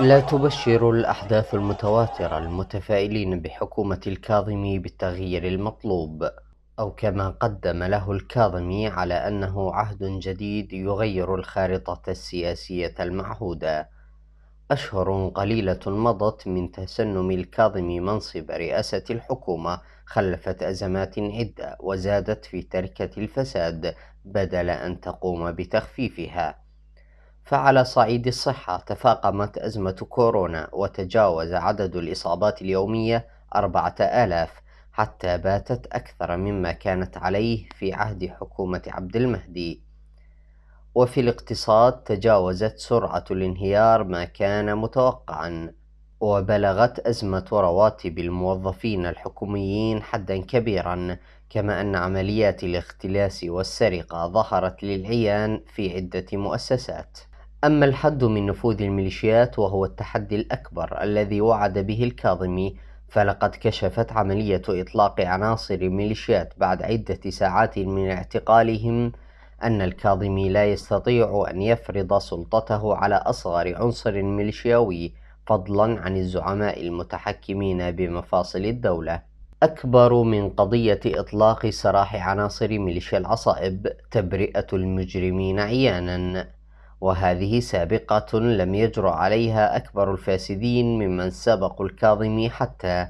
لا تبشر الأحداث المتواترة المتفائلين بحكومة الكاظمي بالتغيير المطلوب أو كما قدم له الكاظمي على أنه عهد جديد يغير الخارطة السياسية المعهودة أشهر قليلة مضت من تسنم الكاظمي منصب رئاسة الحكومة خلفت أزمات عدة وزادت في تركة الفساد بدل أن تقوم بتخفيفها فعلى صعيد الصحة تفاقمت أزمة كورونا وتجاوز عدد الإصابات اليومية أربعة آلاف حتى باتت أكثر مما كانت عليه في عهد حكومة عبد المهدي وفي الاقتصاد تجاوزت سرعة الانهيار ما كان متوقعا وبلغت أزمة رواتب الموظفين الحكوميين حدا كبيرا كما أن عمليات الاختلاس والسرقة ظهرت للعيان في عدة مؤسسات أما الحد من نفوذ الميليشيات وهو التحدي الأكبر الذي وعد به الكاظمي فلقد كشفت عملية إطلاق عناصر الميليشيات بعد عدة ساعات من اعتقالهم أن الكاظمي لا يستطيع أن يفرض سلطته على أصغر عنصر ميليشياوي فضلا عن الزعماء المتحكمين بمفاصل الدولة أكبر من قضية إطلاق سراح عناصر ميليشيا العصائب تبرئة المجرمين عيانا وهذه سابقة لم يجر عليها أكبر الفاسدين ممن سبقوا الكاظمي حتى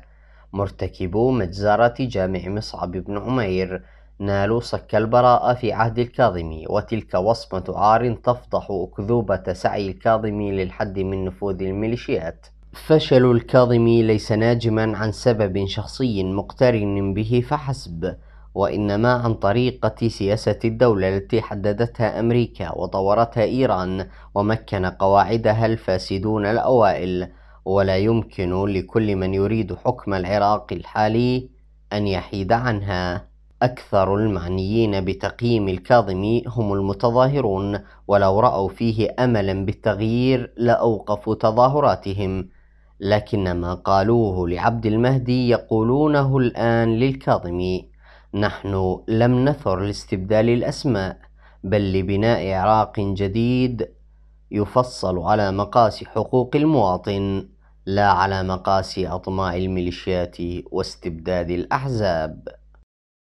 مرتكبو مجزرة جامع مصعب بن عمير نالوا صك البراءة في عهد الكاظمي وتلك وصمة عار تفضح أكذوبة سعي الكاظمي للحد من نفوذ الميليشيات فشل الكاظمي ليس ناجما عن سبب شخصي مقترن به فحسب وإنما عن طريقة سياسة الدولة التي حددتها أمريكا وطورتها إيران ومكن قواعدها الفاسدون الأوائل ولا يمكن لكل من يريد حكم العراق الحالي أن يحيد عنها أكثر المعنيين بتقييم الكاظمي هم المتظاهرون ولو رأوا فيه أملا بالتغيير لأوقفوا تظاهراتهم لكن ما قالوه لعبد المهدي يقولونه الآن للكاظمي نحن لم نثر لاستبدال الأسماء بل لبناء عراق جديد يفصل على مقاس حقوق المواطن لا على مقاس أطماع الميليشيات واستبداد الأحزاب